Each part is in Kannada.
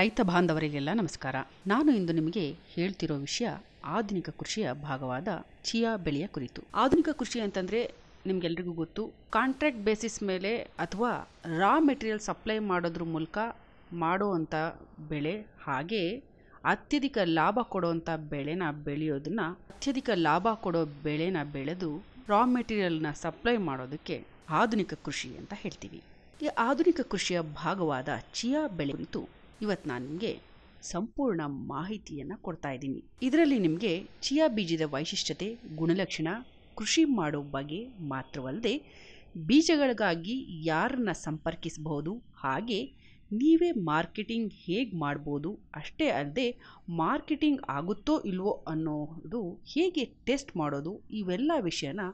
ರೈತ ಬಾಂಧವರಿಗೆಲ್ಲ ನಮಸ್ಕಾರ ನಾನು ಇಂದು ನಿಮಗೆ ಹೇಳ್ತಿರೋ ವಿಷಯ ಆಧುನಿಕ ಕೃಷಿಯ ಭಾಗವಾದ ಚಿಯಾ ಬೆಳೆಯ ಕುರಿತು ಆಧುನಿಕ ಕೃಷಿ ಅಂತಂದರೆ ನಿಮಗೆಲ್ರಿಗೂ ಗೊತ್ತು ಕಾಂಟ್ರಾಕ್ಟ್ ಬೇಸಿಸ್ ಮೇಲೆ ಅಥವಾ ರಾ ಮೆಟೀರಿಯಲ್ ಸಪ್ಲೈ ಮಾಡೋದ್ರ ಮೂಲಕ ಮಾಡುವಂಥ ಬೆಳೆ ಹಾಗೆ ಅತ್ಯಧಿಕ ಲಾಭ ಕೊಡುವಂಥ ಬೆಳೆನ ಬೆಳೆಯೋದನ್ನ ಅತ್ಯಧಿಕ ಲಾಭ ಕೊಡೋ ಬೆಳೆನ ಬೆಳೆದು ರಾ ಮೆಟೀರಿಯಲ್ನ ಸಪ್ಲೈ ಮಾಡೋದಕ್ಕೆ ಆಧುನಿಕ ಕೃಷಿ ಅಂತ ಹೇಳ್ತೀವಿ ಈ ಆಧುನಿಕ ಕೃಷಿಯ ಭಾಗವಾದ ಚಿಯಾ ಬೆಳೆ ಕುರಿತು ಇವತ್ತು ನಾನು ನಿಮಗೆ ಸಂಪೂರ್ಣ ಮಾಹಿತಿಯನ್ನು ಕೊಡ್ತಾ ಇದ್ದೀನಿ ಇದರಲ್ಲಿ ನಿಮಗೆ ಚಿಯಾ ಬೀಜದ ವೈಶಿಷ್ಟ್ಯತೆ ಗುಣಲಕ್ಷಣ ಕೃಷಿ ಮಾಡೋ ಬಗ್ಗೆ ಮಾತ್ರವಲ್ಲದೆ ಬೀಜಗಳಿಗಾಗಿ ಯಾರನ್ನ ಸಂಪರ್ಕಿಸಬಹುದು ಹಾಗೆ ನೀವೇ ಮಾರ್ಕೆಟಿಂಗ್ ಹೇಗೆ ಮಾಡ್ಬೋದು ಅಷ್ಟೇ ಅಲ್ಲದೆ ಮಾರ್ಕೆಟಿಂಗ್ ಆಗುತ್ತೋ ಇಲ್ವೋ ಅನ್ನೋದು ಹೇಗೆ ಟೆಸ್ಟ್ ಮಾಡೋದು ಇವೆಲ್ಲ ವಿಷಯನ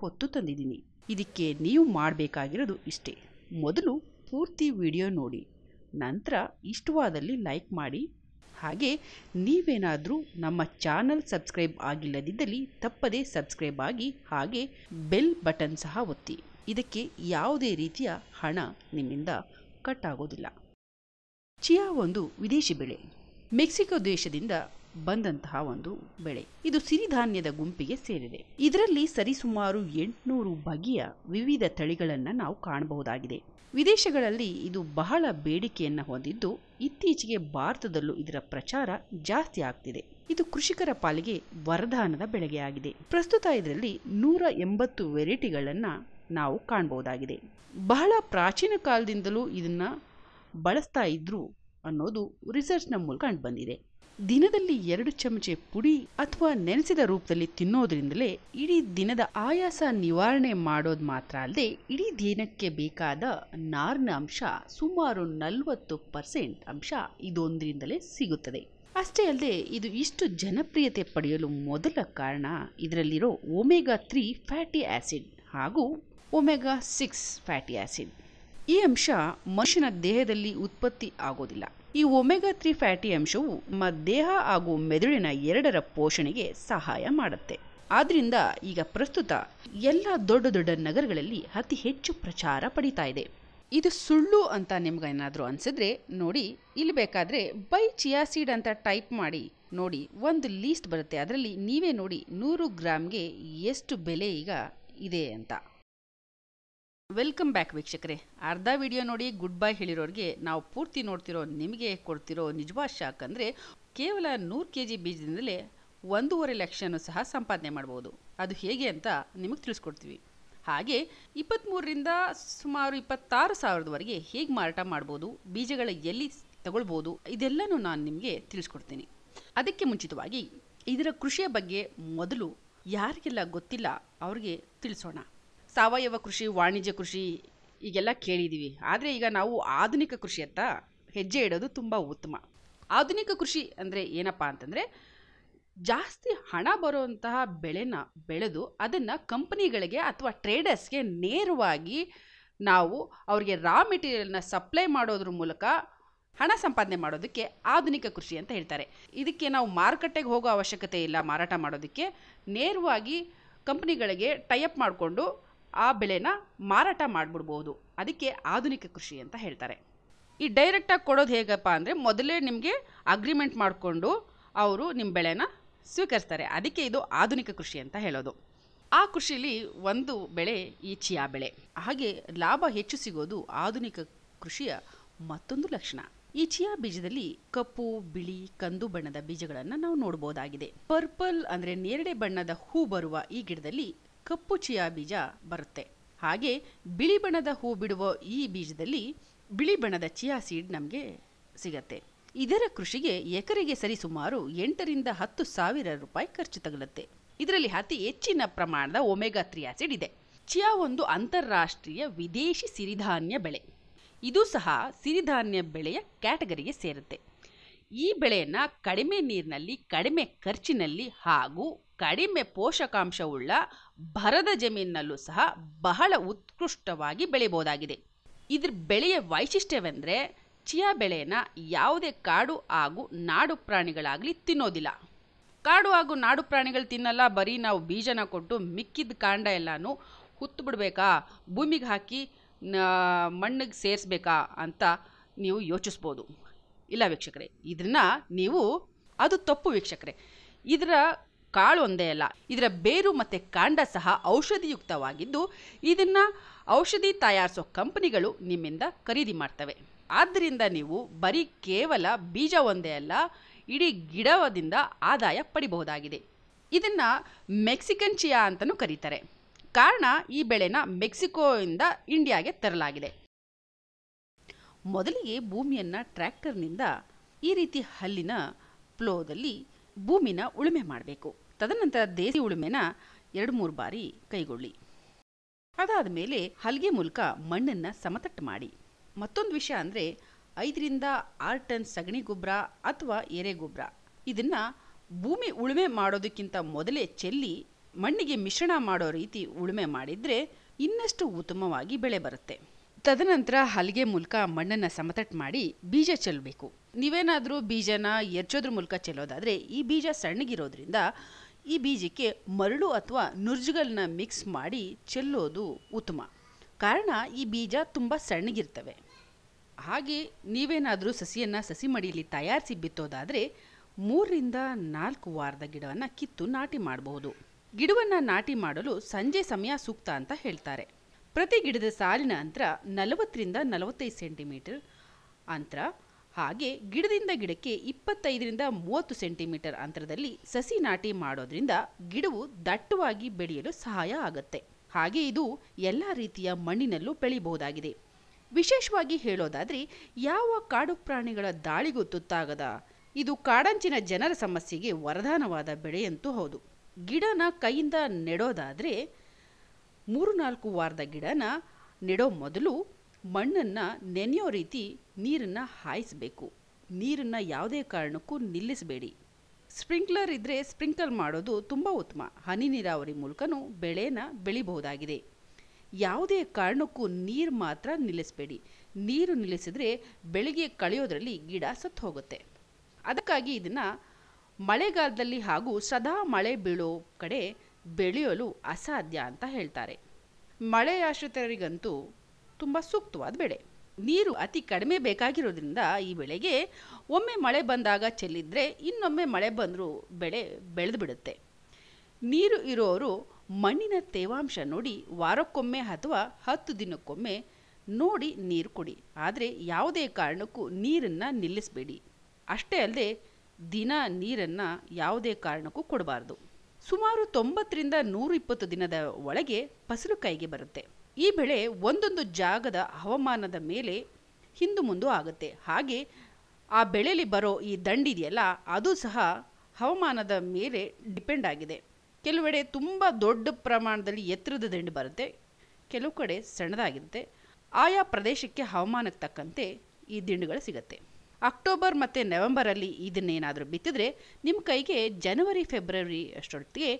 ಹೊತ್ತು ತಂದಿದ್ದೀನಿ ಇದಕ್ಕೆ ನೀವು ಮಾಡಬೇಕಾಗಿರೋದು ಇಷ್ಟೇ ಮೊದಲು ಪೂರ್ತಿ ವಿಡಿಯೋ ನೋಡಿ ನಂತರ ಇಷ್ಟವಾದಲ್ಲಿ ಲೈಕ್ ಮಾಡಿ ಹಾಗೆ ನೀವೇನಾದರೂ ನಮ್ಮ ಚಾನಲ್ ಸಬ್ಸ್ಕ್ರೈಬ್ ಆಗಿಲ್ಲದಿದ್ದಲ್ಲಿ ತಪ್ಪದೇ ಸಬ್ಸ್ಕ್ರೈಬ್ ಆಗಿ ಹಾಗೆ ಬೆಲ್ ಬಟನ್ ಸಹ ಒತ್ತಿ ಇದಕ್ಕೆ ಯಾವುದೇ ರೀತಿಯ ಹಣ ನಿಮ್ಮಿಂದ ಕಟ್ ಆಗೋದಿಲ್ಲ ಚಿಯಾ ಒಂದು ವಿದೇಶಿ ಬೆಳೆ ಮೆಕ್ಸಿಕೋ ದೇಶದಿಂದ ಬಂದಂತಹ ಒಂದು ಬೆಳೆ ಇದು ಸಿರಿಧಾನ್ಯದ ಗುಂಪಿಗೆ ಸೇರಿದೆ ಇದರಲ್ಲಿ ಸರಿಸುಮಾರು ಎಂಟುನೂರು ಬಗೆಯ ವಿವಿಧ ತಳಿಗಳನ್ನು ನಾವು ಕಾಣಬಹುದಾಗಿದೆ ವಿದೇಶಗಳಲ್ಲಿ ಇದು ಬಹಳ ಬೇಡಿಕೆಯನ್ನು ಹೊಂದಿದ್ದು ಇತ್ತೀಚೆಗೆ ಭಾರತದಲ್ಲೂ ಇದರ ಪ್ರಚಾರ ಜಾಸ್ತಿ ಆಗ್ತಿದೆ ಇದು ಕೃಷಿಕರ ಪಾಲಿಗೆ ವರದಾನದ ಬೆಳೆಗೆಯಾಗಿದೆ ಪ್ರಸ್ತುತ ಇದರಲ್ಲಿ ನೂರ ಎಂಬತ್ತು ವೆರೈಟಿಗಳನ್ನು ನಾವು ಕಾಣಬಹುದಾಗಿದೆ ಬಹಳ ಪ್ರಾಚೀನ ಕಾಲದಿಂದಲೂ ಇದನ್ನು ಬಳಸ್ತಾ ಇದ್ರು ಅನ್ನೋದು ರಿಸರ್ಚ್ನ ಮೂಲಕ ಕಂಡುಬಂದಿದೆ ದಿನದಲ್ಲಿ ಎರಡು ಚಮಚೆ ಪುಡಿ ಅಥವಾ ನೆನೆಸಿದ ರೂಪದಲ್ಲಿ ತಿನ್ನೋದ್ರಿಂದಲೇ ಇಡೀ ದಿನದ ಆಯಾಸ ನಿವಾರಣೆ ಮಾಡೋದು ಮಾತ್ರ ಅಲ್ಲದೆ ಇಡೀ ದಿನಕ್ಕೆ ಬೇಕಾದ ನಾರಿನ ಅಂಶ ಸುಮಾರು ನಲವತ್ತು ಪರ್ಸೆಂಟ್ ಅಂಶ ಇದೊಂದರಿಂದಲೇ ಸಿಗುತ್ತದೆ ಅಷ್ಟೇ ಅಲ್ಲದೆ ಇದು ಇಷ್ಟು ಜನಪ್ರಿಯತೆ ಪಡೆಯಲು ಮೊದಲ ಕಾರಣ ಇದರಲ್ಲಿರೋ ಒಮೆಗಾ ತ್ರೀ ಫ್ಯಾಟಿ ಆ್ಯಸಿಡ್ ಹಾಗೂ ಒಮೆಗಾ ಸಿಕ್ಸ್ ಫ್ಯಾಟಿ ಆ್ಯಸಿಡ್ ಈ ಅಂಶ ಮನುಷ್ಯನ ದೇಹದಲ್ಲಿ ಉತ್ಪತ್ತಿ ಆಗೋದಿಲ್ಲ ಈ ಒಮೆಗಾ ತ್ರೀ ಫ್ಯಾಟಿ ಅಂಶವು ದೇಹ ಹಾಗೂ ಮೆದುಳಿನ ಎರಡರ ಪೋಷಣೆಗೆ ಸಹಾಯ ಮಾಡುತ್ತೆ ಆದ್ರಿಂದ ಈಗ ಪ್ರಸ್ತುತ ಎಲ್ಲ ದೊಡ್ಡ ದೊಡ್ಡ ನಗರಗಳಲ್ಲಿ ಅತಿ ಹೆಚ್ಚು ಪ್ರಚಾರ ಪಡಿತಾ ಇದೆ ಇದು ಸುಳ್ಳು ಅಂತ ನಿಮ್ಗೇನಾದರೂ ಅನಿಸಿದ್ರೆ ನೋಡಿ ಇಲ್ಲಿ ಬೇಕಾದರೆ ಬೈ ಚಿಯಾ ಅಂತ ಟೈಪ್ ಮಾಡಿ ನೋಡಿ ಒಂದು ಲೀಸ್ಟ್ ಬರುತ್ತೆ ಅದರಲ್ಲಿ ನೀವೇ ನೋಡಿ ನೂರು ಗ್ರಾಮ್ಗೆ ಎಷ್ಟು ಬೆಲೆ ಈಗ ಇದೆ ಅಂತ ವೆಲ್ಕಮ್ ಬ್ಯಾಕ್ ವೀಕ್ಷಕರೇ ಅರ್ಧ ವಿಡಿಯೋ ನೋಡಿ ಗುಡ್ ಬೈ ಹೇಳಿರೋರಿಗೆ ನಾವು ಪೂರ್ತಿ ನೋಡ್ತಿರೋ ನಿಮಗೆ ಕೊಡ್ತಿರೋ ನಿಜವಾದ ಶಾಕ್ ಅಂದರೆ ಕೇವಲ ನೂರು ಕೆ ಜಿ ಬೀಜದಿಂದಲೇ ಒಂದೂವರೆ ಲಕ್ಷನೂ ಸಹ ಸಂಪಾದನೆ ಮಾಡ್ಬೋದು ಅದು ಹೇಗೆ ಅಂತ ನಿಮಗೆ ತಿಳಿಸ್ಕೊಡ್ತೀವಿ ಹಾಗೆ ಇಪ್ಪತ್ತ್ಮೂರರಿಂದ ಸುಮಾರು ಇಪ್ಪತ್ತಾರು ಸಾವಿರದವರೆಗೆ ಹೇಗೆ ಮಾರಾಟ ಮಾಡ್ಬೋದು ಬೀಜಗಳ ಎಲ್ಲಿ ತಗೊಳ್ಬೋದು ಇದೆಲ್ಲನೂ ನಾನು ನಿಮಗೆ ತಿಳಿಸ್ಕೊಡ್ತೀನಿ ಅದಕ್ಕೆ ಮುಂಚಿತವಾಗಿ ಇದರ ಕೃಷಿಯ ಬಗ್ಗೆ ಮೊದಲು ಯಾರಿಗೆಲ್ಲ ಗೊತ್ತಿಲ್ಲ ಅವ್ರಿಗೆ ತಿಳಿಸೋಣ ಸಾವಯವ ಕೃಷಿ ವಾಣಿಜ್ಯ ಕೃಷಿ ಈಗೆಲ್ಲ ಕೇಳಿದ್ದೀವಿ ಆದರೆ ಈಗ ನಾವು ಆಧುನಿಕ ಕೃಷಿಯತ್ತ ಹೆಜ್ಜೆ ಇಡೋದು ತುಂಬ ಉತ್ತಮ ಆಧುನಿಕ ಕೃಷಿ ಅಂದರೆ ಏನಪ್ಪ ಅಂತಂದರೆ ಜಾಸ್ತಿ ಹಣ ಬರುವಂತಹ ಬೆಳೆನ ಬೆಳೆದು ಅದನ್ನು ಕಂಪನಿಗಳಿಗೆ ಅಥವಾ ಟ್ರೇಡರ್ಸ್ಗೆ ನೇರವಾಗಿ ನಾವು ಅವರಿಗೆ ರಾ ಮೆಟೀರಿಯಲ್ನ ಸಪ್ಲೈ ಮಾಡೋದ್ರ ಮೂಲಕ ಹಣ ಸಂಪಾದನೆ ಮಾಡೋದಕ್ಕೆ ಆಧುನಿಕ ಕೃಷಿ ಅಂತ ಹೇಳ್ತಾರೆ ಇದಕ್ಕೆ ನಾವು ಮಾರುಕಟ್ಟೆಗೆ ಹೋಗೋ ಅವಶ್ಯಕತೆ ಇಲ್ಲ ಮಾರಾಟ ಮಾಡೋದಕ್ಕೆ ನೇರವಾಗಿ ಕಂಪ್ನಿಗಳಿಗೆ ಟೈಅಪ್ ಮಾಡಿಕೊಂಡು ಆ ಬೆಳೆನ ಮಾರಾಟ ಮಾಡಿಬಿಡ್ಬೋದು ಅದಕ್ಕೆ ಆಧುನಿಕ ಕೃಷಿ ಅಂತ ಹೇಳ್ತಾರೆ ಈ ಡೈರೆಕ್ಟಾಗಿ ಕೊಡೋದು ಹೇಗಪ್ಪ ಅಂದರೆ ಮೊದಲೇ ನಿಮಗೆ ಅಗ್ರಿಮೆಂಟ್ ಮಾಡಿಕೊಂಡು ಅವರು ನಿಮ್ಮ ಬೆಳೆನ ಸ್ವೀಕರಿಸ್ತಾರೆ ಅದಕ್ಕೆ ಇದು ಆಧುನಿಕ ಕೃಷಿ ಅಂತ ಹೇಳೋದು ಆ ಕೃಷಿಲಿ ಒಂದು ಬೆಳೆ ಈ ಚಿಯಾ ಬೆಳೆ ಹಾಗೆ ಲಾಭ ಹೆಚ್ಚು ಸಿಗೋದು ಆಧುನಿಕ ಕೃಷಿಯ ಮತ್ತೊಂದು ಲಕ್ಷಣ ಈ ಚಿಯಾ ಬೀಜದಲ್ಲಿ ಕಪ್ಪು ಬಿಳಿ ಕಂದು ಬಣ್ಣದ ಬೀಜಗಳನ್ನು ನಾವು ನೋಡ್ಬೋದಾಗಿದೆ ಪರ್ಪಲ್ ಅಂದರೆ ನೇರಳೆ ಬಣ್ಣದ ಹೂ ಬರುವ ಈ ಗಿಡದಲ್ಲಿ ಕಪ್ಪು ಚಿಯಾ ಬೀಜ ಬರುತ್ತೆ ಹಾಗೆ ಬಿಳಿ ಬಣ್ಣದ ಹೂ ಬಿಡುವ ಈ ಬೀಜದಲ್ಲಿ ಬಿಳಿ ಬಣ್ಣದ ಚಿಯಾ ಸೀಡ್ ನಮಗೆ ಸಿಗುತ್ತೆ ಇದರ ಕೃಷಿಗೆ ಎಕರೆಗೆ ಸರಿಸುಮಾರು ಎಂಟರಿಂದ ಹತ್ತು ಸಾವಿರ ರೂಪಾಯಿ ಖರ್ಚು ತಗಲುತ್ತೆ ಇದರಲ್ಲಿ ಅತಿ ಹೆಚ್ಚಿನ ಪ್ರಮಾಣದ ಒಮೆಗಾ ತ್ರೀ ಆಸಿಡ್ ಇದೆ ಚಿಯಾ ಒಂದು ಅಂತಾರಾಷ್ಟ್ರೀಯ ವಿದೇಶಿ ಸಿರಿಧಾನ್ಯ ಬೆಳೆ ಇದು ಸಹ ಸಿರಿಧಾನ್ಯ ಬೆಳೆಯ ಕ್ಯಾಟಗರಿಗೆ ಸೇರುತ್ತೆ ಈ ಬೆಳೆಯನ್ನು ಕಡಿಮೆ ನೀರಿನಲ್ಲಿ ಕಡಿಮೆ ಖರ್ಚಿನಲ್ಲಿ ಹಾಗೂ ಕಡಿಮೆ ಪೋಷಕಾಂಶವುಳ್ಳ ಭರದ ಜಮೀನಿನಲ್ಲೂ ಸಹ ಬಹಳ ಉತ್ಕೃಷ್ಟವಾಗಿ ಬೆಳೆಯಬಹುದಾಗಿದೆ ಇದ್ರ ಬೆಳೆಯ ವೈಶಿಷ್ಟ್ಯವೆಂದರೆ ಚಿಯಾ ಬೆಳೆನ ಯಾವುದೇ ಕಾಡು ಹಾಗೂ ನಾಡು ಪ್ರಾಣಿಗಳಾಗಲಿ ತಿನ್ನೋದಿಲ್ಲ ಕಾಡು ಹಾಗೂ ನಾಡು ಪ್ರಾಣಿಗಳು ತಿನ್ನಲ್ಲ ಬರೀ ನಾವು ಬೀಜನ ಕೊಟ್ಟು ಮಿಕ್ಕಿದ ಕಾಂಡ ಎಲ್ಲಾನು ಹುತ್ತು ಬಿಡಬೇಕಾ ಭೂಮಿಗೆ ಹಾಕಿ ಮಣ್ಣಿಗೆ ಸೇರಿಸ್ಬೇಕಾ ಅಂತ ನೀವು ಯೋಚಿಸ್ಬೋದು ಇಲ್ಲ ವೀಕ್ಷಕರೇ ಇದನ್ನು ನೀವು ಅದು ತಪ್ಪು ವೀಕ್ಷಕರೇ ಇದರ ಕಾಳು ಒಂದೇ ಅಲ್ಲ ಇದರ ಬೇರು ಮತ್ತು ಕಾಂಡ ಸಹ ಔಷಧಿಯುಕ್ತವಾಗಿದ್ದು ಇದನ್ನು ಔಷಧಿ ತಯಾರಿಸೋ ಕಂಪನಿಗಳು ನಿಮ್ಮಿಂದ ಖರೀದಿ ಮಾಡ್ತವೆ ಆದ್ದರಿಂದ ನೀವು ಬರೀ ಕೇವಲ ಬೀಜ ಒಂದೇ ಅಲ್ಲ ಇಡೀ ಗಿಡದಿಂದ ಆದಾಯ ಪಡಿಬಹುದಾಗಿದೆ ಇದನ್ನು ಮೆಕ್ಸಿಕನ್ ಚಿಯಾ ಅಂತಲೂ ಕರೀತಾರೆ ಕಾರಣ ಈ ಬೆಳೆನ ಮೆಕ್ಸಿಕೋಯಿಂದ ಇಂಡಿಯಾಗೆ ತರಲಾಗಿದೆ ಮೊದಲಿಗೆ ಭೂಮಿಯನ್ನು ಟ್ರ್ಯಾಕ್ಟರ್ನಿಂದ ಈ ರೀತಿ ಹಲ್ಲಿನ ಪ್ಲೋದಲ್ಲಿ ಭೂಮಿನ ಉಳುಮೆ ಮಾಡಬೇಕು ತದನಂತರ ದೇಸಿ ಉಳುಮೆನ ಎರಡು ಮೂರು ಬಾರಿ ಕೈಗೊಳ್ಳಿ ಅದಾದ ಮೇಲೆ ಹಲಗೆ ಮೂಲಕ ಮಣ್ಣನ್ನು ಸಮತಟ್ಟು ಮಾಡಿ ಮತ್ತೊಂದು ವಿಷಯ ಅಂದರೆ ಐದರಿಂದ ಆರು ಟನ್ ಸಗಣಿ ಗೊಬ್ಬರ ಅಥವಾ ಎರೆ ಗೊಬ್ಬರ ಇದನ್ನು ಭೂಮಿ ಉಳುಮೆ ಮಾಡೋದಕ್ಕಿಂತ ಮೊದಲೇ ಚೆಲ್ಲಿ ಮಣ್ಣಿಗೆ ಮಿಶ್ರಣ ಮಾಡೋ ರೀತಿ ಉಳುಮೆ ಮಾಡಿದರೆ ಇನ್ನಷ್ಟು ಉತ್ತಮವಾಗಿ ಬೆಳೆ ಬರುತ್ತೆ ತದನಂತರ ಹಲಗೆ ಮೂಲಕ ಮಣ್ಣನ್ನು ಸಮತಟ್ ಮಾಡಿ ಬೀಜ ಚೆಲ್ಲಬೇಕು ನೀವೇನಾದರೂ ಬೀಜನ ಎರಚೋದ್ರ ಮೂಲಕ ಚೆಲ್ಲೋದಾದರೆ ಈ ಬೀಜ ಸಣ್ಣಗಿರೋದ್ರಿಂದ ಈ ಬೀಜಕ್ಕೆ ಮರಳು ಅಥವಾ ನುರ್ಜುಗಲ್ನ ಮಿಕ್ಸ್ ಮಾಡಿ ಚೆಲ್ಲೋದು ಉತ್ತಮ ಕಾರಣ ಈ ಬೀಜ ತುಂಬ ಸಣ್ಣಗಿರ್ತವೆ ಹಾಗೆ ನೀವೇನಾದರೂ ಸಸಿಯನ್ನು ಸಸಿ ಮಡಿಯಲ್ಲಿ ತಯಾರಿಸಿ ಬಿತ್ತೋದಾದರೆ ಮೂರರಿಂದ ನಾಲ್ಕು ವಾರದ ಗಿಡವನ್ನು ಕಿತ್ತು ನಾಟಿ ಮಾಡಬಹುದು ಗಿಡವನ್ನು ನಾಟಿ ಮಾಡಲು ಸಂಜೆ ಸಮಯ ಸೂಕ್ತ ಅಂತ ಹೇಳ್ತಾರೆ ಪ್ರತಿ ಗಿಡದ ಸಾಲಿನ ಅಂತರ ನಲವತ್ತರಿಂದ ನಲವತ್ತೈದು ಸೆಂಟಿಮೀಟರ್ ಅಂತರ ಹಾಗೆ ಗಿಡದಿಂದ ಗಿಡಕ್ಕೆ ಇಪ್ಪತ್ತೈದರಿಂದ ಮೂವತ್ತು ಸೆಂಟಿಮೀಟರ್ ಅಂತರದಲ್ಲಿ ಸಸಿ ನಾಟಿ ಮಾಡೋದ್ರಿಂದ ಗಿಡವು ದಟ್ಟವಾಗಿ ಬೆಳೆಯಲು ಸಹಾಯ ಆಗುತ್ತೆ ಹಾಗೆ ಇದು ಎಲ್ಲ ರೀತಿಯ ಮಣ್ಣಿನಲ್ಲೂ ಬೆಳೆಯಬಹುದಾಗಿದೆ ವಿಶೇಷವಾಗಿ ಹೇಳೋದಾದರೆ ಯಾವ ಕಾಡು ಪ್ರಾಣಿಗಳ ದಾಳಿಗೂ ತುತ್ತಾಗದ ಇದು ಕಾಡಂಚಿನ ಜನರ ಸಮಸ್ಯೆಗೆ ವರದಾನವಾದ ಬೆಳೆಯಂತೂ ಹೌದು ಗಿಡನ ಕೈಯಿಂದ ನೆಡೋದಾದರೆ ಮೂರು ನಾಲ್ಕು ವಾರದ ಗಿಡನ ನೆಡೋ ಮೊದಲು ಮಣ್ಣನ್ನು ನೆನೆಯೋ ರೀತಿ ನೀರನ್ನು ಹಾಯಿಸಬೇಕು ನೀರನ್ನು ಯಾವುದೇ ಕಾರಣಕ್ಕೂ ನಿಲ್ಲಿಸಬೇಡಿ ಸ್ಪ್ರಿಂಕ್ಲರ್ ಇದ್ದರೆ ಸ್ಪ್ರಿಂಕ್ಲರ್ ಮಾಡೋದು ತುಂಬ ಉತ್ತಮ ಹನಿ ನೀರಾವರಿ ಮೂಲಕನೂ ಬೆಳೆನ ಬೆಳಿಬಹುದಾಗಿದೆ ಯಾವುದೇ ಕಾರಣಕ್ಕೂ ನೀರು ಮಾತ್ರ ನಿಲ್ಲಿಸಬೇಡಿ ನೀರು ನಿಲ್ಲಿಸಿದ್ರೆ ಬೆಳೆಗೆ ಕಳೆಯೋದರಲ್ಲಿ ಗಿಡ ಸತ್ತು ಹೋಗುತ್ತೆ ಅದಕ್ಕಾಗಿ ಇದನ್ನು ಮಳೆಗಾಲದಲ್ಲಿ ಹಾಗೂ ಸದಾ ಮಳೆ ಬೀಳೋ ಕಡೆ ಬೆಳೆಯಲು ಅಸಾಧ್ಯ ಅಂತ ಹೇಳ್ತಾರೆ ಮಳೆಯಾಶ್ರಿತರಿಗಂತೂ ತುಂಬ ಸೂಕ್ತವಾದ ಬೆಳೆ ನೀರು ಅತಿ ಕಡಿಮೆ ಬೇಕಾಗಿರೋದ್ರಿಂದ ಈ ಬೆಳೆಗೆ ಒಮ್ಮೆ ಮಳೆ ಬಂದಾಗ ಚೆಲ್ಲಿದ್ರೆ ಇನ್ನೊಮ್ಮೆ ಮಳೆ ಬಂದರೂ ಬೆಳೆ ಬೆಳೆದು ಬಿಡುತ್ತೆ ನೀರು ಇರೋರು ಮಣ್ಣಿನ ತೇವಾಂಶ ನೋಡಿ ವಾರಕ್ಕೊಮ್ಮೆ ಅಥವಾ ಹತ್ತು ದಿನಕ್ಕೊಮ್ಮೆ ನೋಡಿ ನೀರು ಕೊಡಿ ಆದರೆ ಯಾವುದೇ ಕಾರಣಕ್ಕೂ ನೀರನ್ನು ನಿಲ್ಲಿಸಬೇಡಿ ಅಷ್ಟೇ ಅಲ್ಲದೆ ದಿನ ನೀರನ್ನು ಯಾವುದೇ ಕಾರಣಕ್ಕೂ ಕೊಡಬಾರ್ದು ಸುಮಾರು ತೊಂಬತ್ತರಿಂದ ಇಪ್ಪತ್ತು ದಿನದ ಒಳಗೆ ಫಸಲು ಕೈಗೆ ಬರುತ್ತೆ ಈ ಬೆಳೆ ಒಂದೊಂದು ಜಾಗದ ಹವಾಮಾನದ ಮೇಲೆ ಹಿಂದು ಮುಂದು ಆಗುತ್ತೆ ಹಾಗೆ ಆ ಬೆಳೆಯಲ್ಲಿ ಬರೋ ಈ ದಂಡಿದೆಯಲ್ಲ ಅದು ಸಹ ಹವಾಮಾನದ ಮೇಲೆ ಡಿಪೆಂಡ್ ಆಗಿದೆ ಕೆಲವೆಡೆ ತುಂಬ ದೊಡ್ಡ ಪ್ರಮಾಣದಲ್ಲಿ ಎತ್ತರದ ದಂಡು ಬರುತ್ತೆ ಕೆಲವು ಕಡೆ ಸಣ್ಣದಾಗಿರುತ್ತೆ ಆಯಾ ಪ್ರದೇಶಕ್ಕೆ ಹವಾಮಾನಕ್ಕೆ ತಕ್ಕಂತೆ ಈ ದಿಂಡುಗಳು ಸಿಗುತ್ತೆ ಅಕ್ಟೋಬರ್ ಮತ್ತು ನವೆಂಬರಲ್ಲಿ ಇದನ್ನೇನಾದರೂ ಬಿತ್ತಿದರೆ ನಿಮ್ಮ ಕೈಗೆ ಜನವರಿ ಫೆಬ್ರವರಿ ಅಷ್ಟೊತ್ತಿಗೆ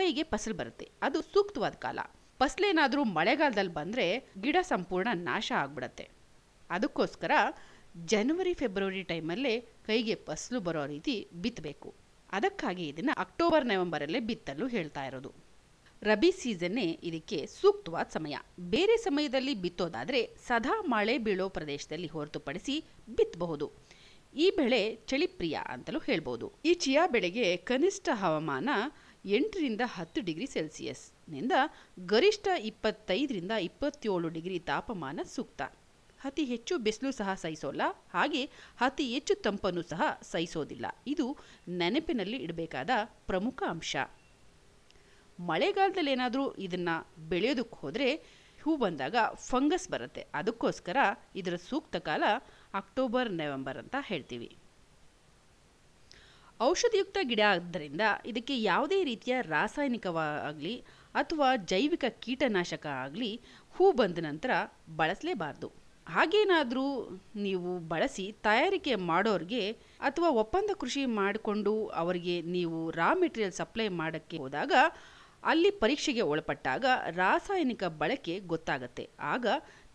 ಕೈಗೆ ಫಸಲು ಬರುತ್ತೆ ಅದು ಸೂಕ್ತವಾದ ಕಾಲ ಫಸ್ಲೇನಾದರೂ ಮಳೆಗಾಲದಲ್ಲಿ ಬಂದರೆ ಗಿಡ ಸಂಪೂರ್ಣ ನಾಶ ಆಗ್ಬಿಡತ್ತೆ ಅದಕ್ಕೋಸ್ಕರ ಜನವರಿ ಫೆಬ್ರವರಿ ಟೈಮಲ್ಲೇ ಕೈಗೆ ಫಸಲು ಬರೋ ರೀತಿ ಬಿತ್ತಬೇಕು ಅದಕ್ಕಾಗಿ ಇದನ್ನು ಅಕ್ಟೋಬರ್ ನವೆಂಬರಲ್ಲೇ ಬಿತ್ತಲು ಹೇಳ್ತಾ ಇರೋದು ರಬಿ ಸೀಸನ್ನೇ ಇದಕ್ಕೆ ಸೂಕ್ತವಾದ ಸಮಯ ಬೇರೆ ಸಮಯದಲ್ಲಿ ಬಿತ್ತೋದಾದರೆ ಸದಾ ಮಳೆ ಬೀಳೋ ಪ್ರದೇಶದಲ್ಲಿ ಹೊರತುಪಡಿಸಿ ಬಿತ್ತಬಹುದು ಈ ಬೆಳೆ ಚಳಿಪ್ರಿಯ ಅಂತಲೂ ಹೇಳ್ಬೋದು ಈ ಚಿಯಾ ಬೆಳೆಗೆ ಕನಿಷ್ಠ ಹವಾಮಾನ ಎಂಟರಿಂದ ಹತ್ತು ಡಿಗ್ರಿ ಸೆಲ್ಸಿಯಸ್ನಿಂದ ಗರಿಷ್ಠ ಇಪ್ಪತ್ತೈದರಿಂದ ಇಪ್ಪತ್ತೇಳು ಡಿಗ್ರಿ ತಾಪಮಾನ ಸೂಕ್ತ ಅತಿ ಹೆಚ್ಚು ಬಿಸಿಲು ಸಹ ಸಹಿಸೋಲ್ಲ ಹಾಗೆ ಅತಿ ಹೆಚ್ಚು ತಂಪನ್ನು ಸಹ ಸಹಿಸೋದಿಲ್ಲ ಇದು ನೆನಪಿನಲ್ಲಿ ಇಡಬೇಕಾದ ಪ್ರಮುಖ ಅಂಶ ಮಳೆಗಾಲದಲ್ಲಿ ಏನಾದರೂ ಇದನ್ನು ಬೆಳೆಯೋದಕ್ಕೆ ಹೋದರೆ ಹೂ ಬಂದಾಗ ಫಂಗಸ್ ಬರುತ್ತೆ ಅದಕ್ಕೋಸ್ಕರ ಇದರ ಸೂಕ್ತ ಕಾಲ ಅಕ್ಟೋಬರ್ ನವೆಂಬರ್ ಅಂತ ಹೇಳ್ತೀವಿ ಔಷಧಿಯುಕ್ತ ಗಿಡ ಆದ್ದರಿಂದ ಇದಕ್ಕೆ ಯಾವುದೇ ರೀತಿಯ ರಾಸಾಯನಿಕವಾಗಲಿ ಅಥವಾ ಜೈವಿಕ ಕೀಟನಾಶಕ ಆಗಲಿ ಹೂ ಬಂದ ನಂತರ ಬಳಸಲೇಬಾರ್ದು ಹಾಗೇನಾದರೂ ನೀವು ಬಳಸಿ ತಯಾರಿಕೆ ಮಾಡೋರಿಗೆ ಅಥವಾ ಒಪ್ಪಂದ ಕೃಷಿ ಮಾಡಿಕೊಂಡು ಅವರಿಗೆ ನೀವು ರಾ ಮೆಟೀರಿಯಲ್ ಸಪ್ಲೈ ಮಾಡೋಕ್ಕೆ ಹೋದಾಗ ಅಲ್ಲಿ ಪರೀಕ್ಷೆಗೆ ಒಳಪಟ್ಟಾಗ ರಾಸಾಯನಿಕ ಬಳಕೆ ಗೊತ್ತಾಗುತ್ತೆ ಆಗ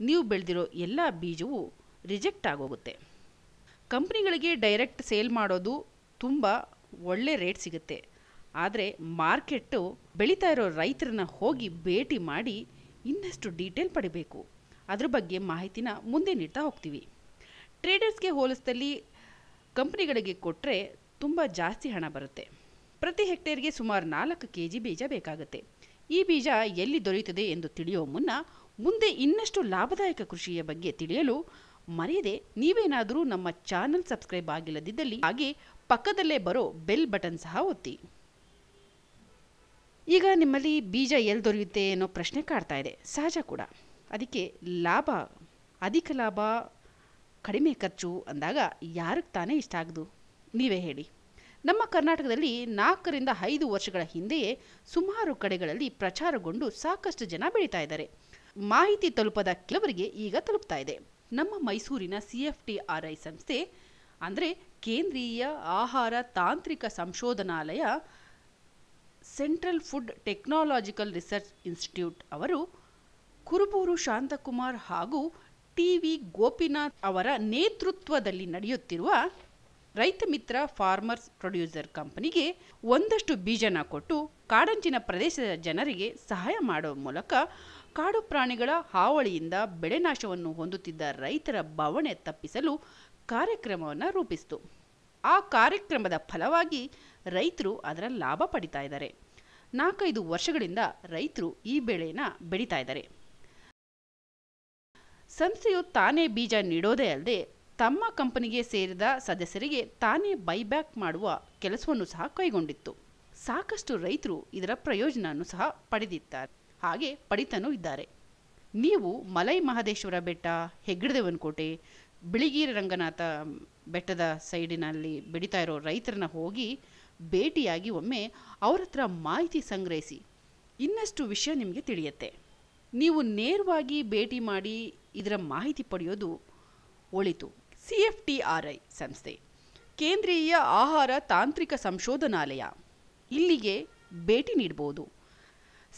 ನೀವು ಬೆಳೆದಿರೋ ಎಲ್ಲ ಬೀಜವು ರಿಜೆಕ್ಟ್ ಆಗೋಗುತ್ತೆ ಕಂಪ್ನಿಗಳಿಗೆ ಡೈರೆಕ್ಟ್ ಸೇಲ್ ಮಾಡೋದು ತುಂಬ ಒಳ್ಳೆ ರೇಟ್ ಸಿಗುತ್ತೆ ಆದರೆ ಮಾರ್ಕೆಟ್ಟು ಬೆಳೀತಾ ಇರೋ ರೈತರನ್ನ ಹೋಗಿ ಭೇಟಿ ಮಾಡಿ ಇನ್ನಷ್ಟು ಡೀಟೇಲ್ ಪಡಿಬೇಕು ಅದ್ರ ಬಗ್ಗೆ ಮಾಹಿತಿನ ಮುಂದೆ ನೀಡ್ತಾ ಹೋಗ್ತೀವಿ ಟ್ರೇಡರ್ಸ್ಗೆ ಹೋಲಿಸ್ದಲ್ಲಿ ಕಂಪ್ನಿಗಳಿಗೆ ಕೊಟ್ಟರೆ ತುಂಬ ಜಾಸ್ತಿ ಹಣ ಬರುತ್ತೆ ಪ್ರತಿ ಹೆಕ್ಟೇರ್ಗೆ ಸುಮಾರು ನಾಲ್ಕು ಕೆ ಜಿ ಬೀಜ ಬೇಕಾಗುತ್ತೆ ಈ ಬೀಜ ಎಲ್ಲಿ ದೊರೆಯುತ್ತದೆ ಎಂದು ತಿಳಿಯೋ ಮುನ್ನ ಮುಂದೆ ಇನ್ನಷ್ಟು ಲಾಭದಾಯಕ ಕೃಷಿಯ ಬಗ್ಗೆ ತಿಳಿಯಲು ಮರೆಯದೆ ನೀವೇನಾದರೂ ನಮ್ಮ ಚಾನಲ್ ಸಬ್ಸ್ಕ್ರೈಬ್ ಆಗಿಲ್ಲದಿದ್ದಲ್ಲಿ ಹಾಗೆ ಪಕ್ಕದಲ್ಲೇ ಬರೋ ಬೆಲ್ ಬಟನ್ ಸಹ ಒತ್ತಿ ಈಗ ನಿಮ್ಮಲ್ಲಿ ಬೀಜ ಎಲ್ಲಿ ದೊರೆಯುತ್ತೆ ಅನ್ನೋ ಪ್ರಶ್ನೆ ಕಾಡ್ತಾ ಇದೆ ಸಹಜ ಕೂಡ ಅದಕ್ಕೆ ಲಾಭ ಅಧಿಕ ಲಾಭ ಕಡಿಮೆ ಖರ್ಚು ಅಂದಾಗ ಯಾರಿಗೆ ತಾನೇ ಇಷ್ಟ ಆಗದು ನೀವೇ ಹೇಳಿ ನಮ್ಮ ಕರ್ನಾಟಕದಲ್ಲಿ ನಾಲ್ಕರಿಂದ ಐದು ವರ್ಷಗಳ ಹಿಂದೆಯೇ ಸುಮಾರು ಕಡೆಗಳಲ್ಲಿ ಪ್ರಚಾರಗೊಂಡು ಸಾಕಷ್ಟು ಜನ ಬೆಳೀತಾ ಇದ್ದಾರೆ ಮಾಹಿತಿ ತಲುಪದ ಕೆಲವರಿಗೆ ಈಗ ತಲುಪ್ತಾ ಇದೆ ನಮ್ಮ ಮೈಸೂರಿನ C F T R I ಸಂಸ್ಥೆ ಅಂದರೆ ಕೇಂದ್ರೀಯ ಆಹಾರ ತಾಂತ್ರಿಕ ಸಂಶೋಧನಾಲಯ central food technological research institute ಅವರು ಕುರುಬೂರು ಶಾಂತಕುಮಾರ್ ಹಾಗೂ ಟಿ ವಿ ಗೋಪಿನಾಥ್ ಅವರ ನೇತೃತ್ವದಲ್ಲಿ ನಡೆಯುತ್ತಿರುವ ರೈತ ಮಿತ್ರ ಫಾರ್ಮರ್ಸ್ ಪ್ರೊಡ್ಯೂಸರ್ ಕಂಪನಿಗೆ ಒಂದಷ್ಟು ಬೀಜನ ಕೊಟ್ಟು ಕಾಡಂಚಿನ ಪ್ರದೇಶದ ಜನರಿಗೆ ಸಹಾಯ ಮಾಡುವ ಮೂಲಕ ಕಾಡು ಪ್ರಾಣಿಗಳ ಹಾವಳಿಯಿಂದ ಬೆಳೆನಾಶವನ್ನು ಹೊಂದುತ್ತಿದ್ದ ರೈತರ ಬವಣೆ ತಪ್ಪಿಸಲು ಕಾರ್ಯಕ್ರಮವನ್ನು ರೂಪಿಸಿತು ಆ ಕಾರ್ಯಕ್ರಮದ ಫಲವಾಗಿ ರೈತರು ಅದರ ಲಾಭ ಪಡಿತಾ ಇದ್ದಾರೆ ನಾಲ್ಕೈದು ವರ್ಷಗಳಿಂದ ರೈತರು ಈ ಬೆಳೆನ ಬೆಳೀತಾ ಇದ್ದಾರೆ ಸಂಸ್ಥೆಯು ತಾನೇ ಬೀಜ ನೀಡೋದೇ ಅಲ್ಲದೆ ತಮ್ಮ ಕಂಪನಿಗೆ ಸೇರಿದ ಸದಸ್ಯರಿಗೆ ತಾನೇ ಬೈಬ್ಯಾಕ್ ಮಾಡುವ ಕೆಲಸವನ್ನು ಸಹ ಕೈಗೊಂಡಿತ್ತು ಸಾಕಷ್ಟು ರೈತರು ಇದರ ಪ್ರಯೋಜನವನ್ನು ಸಹ ಪಡೆದಿದ್ದಾರೆ ಹಾಗೆ ಪಡಿತನೂ ಇದ್ದಾರೆ ನೀವು ಮಲೈ ಮಹದೇಶ್ವರ ಬೆಟ್ಟ ಹೆಗ್ಗಡದೇವನಕೋಟೆ ಬಿಳಿಗಿರಿ ರಂಗನಾಥ ಬೆಟ್ಟದ ಸೈಡಿನಲ್ಲಿ ಬೆಳೀತಾ ಇರೋ ರೈತರನ್ನ ಹೋಗಿ ಭೇಟಿಯಾಗಿ ಒಮ್ಮೆ ಅವ್ರ ಹತ್ರ ಮಾಹಿತಿ ಸಂಗ್ರಹಿಸಿ ಇನ್ನಷ್ಟು ವಿಷಯ ನಿಮಗೆ ತಿಳಿಯುತ್ತೆ ನೀವು ನೇರವಾಗಿ ಭೇಟಿ ಮಾಡಿ ಇದರ ಮಾಹಿತಿ ಪಡೆಯೋದು ಒಳಿತು C F T R I ಸಂಸ್ಥೆ ಕೇಂದ್ರೀಯ ಆಹಾರ ತಾಂತ್ರಿಕ ಸಂಶೋಧನಾಲಯ ಇಲ್ಲಿಗೆ ಭೇಟಿ ನೀಡ್ಬೋದು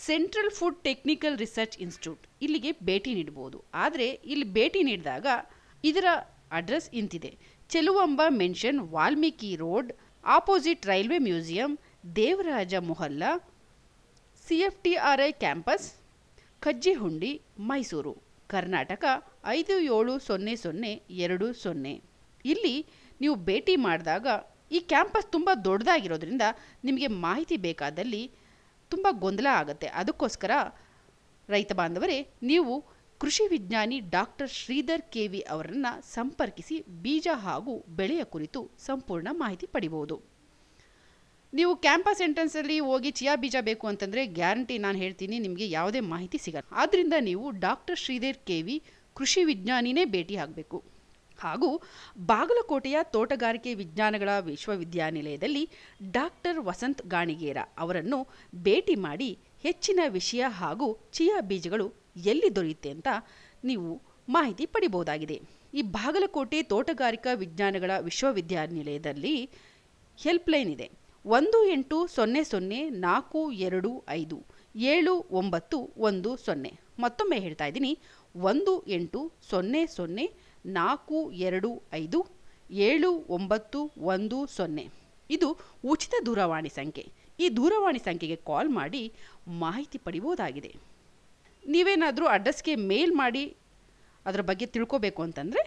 central food technical research institute ಇಲ್ಲಿಗೆ ಭೇಟಿ ನೀಡ್ಬೋದು ಆದರೆ ಇಲ್ಲಿ ಭೇಟಿ ನೀಡಿದಾಗ ಇದರ ಅಡ್ರೆಸ್ ಇಂತಿದೆ Cheluvamba mansion Valmiki road opposite railway museum Devaraja Mohalla C F T R I campus Kajjihundi Mysuru Karnataka ಐದು ಏಳು ಸೊನ್ನೆ ಸೊನ್ನೆ ಎರಡು ಸೊನ್ನೆ ಇಲ್ಲಿ ನೀವು ಭೇಟಿ ಮಾಡಿದಾಗ ಈ ಕ್ಯಾಂಪಸ್ ತುಂಬ ದೊಡ್ಡದಾಗಿರೋದ್ರಿಂದ ನಿಮಗೆ ಮಾಹಿತಿ ಬೇಕಾದಲ್ಲಿ ತುಂಬ ಗೊಂದಲ ಆಗುತ್ತೆ ಅದಕ್ಕೋಸ್ಕರ ರೈತ ಬಾಂಧವರೇ ನೀವು ಕೃಷಿ ವಿಜ್ಞಾನಿ ಡಾಕ್ಟರ್ ಶ್ರೀಧರ್ ಕೆವಿ ಅವರನ್ನು ಸಂಪರ್ಕಿಸಿ ಬೀಜ ಹಾಗೂ ಬೆಳೆಯ ಕುರಿತು ಸಂಪೂರ್ಣ ಮಾಹಿತಿ ಪಡಿಬಹುದು ನೀವು ಕ್ಯಾಂಪಸ್ ಎಂಟ್ರೆನ್ಸಲ್ಲಿ ಹೋಗಿ ಚಿಯಾ ಬೀಜ ಬೇಕು ಅಂತಂದರೆ ಗ್ಯಾರಂಟಿ ನಾನು ಹೇಳ್ತೀನಿ ನಿಮಗೆ ಯಾವುದೇ ಮಾಹಿತಿ ಸಿಗಲ್ಲ ಆದ್ದರಿಂದ ನೀವು ಡಾಕ್ಟರ್ ಶ್ರೀಧರ್ ಕೆ ವಿ ಕೃಷಿ ವಿಜ್ಞಾನಿನೇ ಭೇಟಿ ಆಗಬೇಕು ಹಾಗೂ ಬಾಗಲಕೋಟೆಯ ತೋಟಗಾರಿಕೆ ವಿಜ್ಞಾನಗಳ ವಿಶ್ವವಿದ್ಯಾನಿಲಯದಲ್ಲಿ ಡಾಕ್ಟರ್ ವಸಂತ್ ಗಾಣಿಗೇರ ಅವರನ್ನು ಭೇಟಿ ಮಾಡಿ ಹೆಚ್ಚಿನ ವಿಷಯ ಹಾಗೂ ಚಿಯಾ ಬೀಜಗಳು ಎಲ್ಲಿ ದೊರೆಯುತ್ತೆ ಅಂತ ನೀವು ಮಾಹಿತಿ ಪಡಿಬೋದಾಗಿದೆ ಈ ಬಾಗಲಕೋಟೆ ತೋಟಗಾರಿಕಾ ವಿಜ್ಞಾನಗಳ ವಿಶ್ವವಿದ್ಯಾನಿಲಯದಲ್ಲಿ ಹೆಲ್ಪ್ಲೈನ್ ಇದೆ ಒಂದು ಎಂಟು ಸೊನ್ನೆ ಸೊನ್ನೆ ನಾಲ್ಕು ಎರಡು ಐದು ಏಳು ಒಂಬತ್ತು ಒಂದು ಸೊನ್ನೆ ಮತ್ತೊಮ್ಮೆ ಹೇಳ್ತಾ ಇದ್ದೀನಿ ಒಂದು ಎಂಟು ಸೊನ್ನೆ ಸೊನ್ನೆ ನಾಲ್ಕು ಎರಡು ಐದು ಏಳು ಒಂಬತ್ತು ಒಂದು ಸೊನ್ನೆ ಇದು ಉಚಿತ ದೂರವಾಣಿ ಸಂಖ್ಯೆ ಈ ದೂರವಾಣಿ ಸಂಖ್ಯೆಗೆ ಕಾಲ್ ಮಾಡಿ ಮಾಹಿತಿ ಪಡಿಬೋದಾಗಿದೆ ನೀವೇನಾದರೂ ಅಡ್ರೆಸ್ಗೆ ಮೇಲ್ ಮಾಡಿ ಅದರ ಬಗ್ಗೆ ತಿಳ್ಕೊಬೇಕು ಅಂತಂದರೆ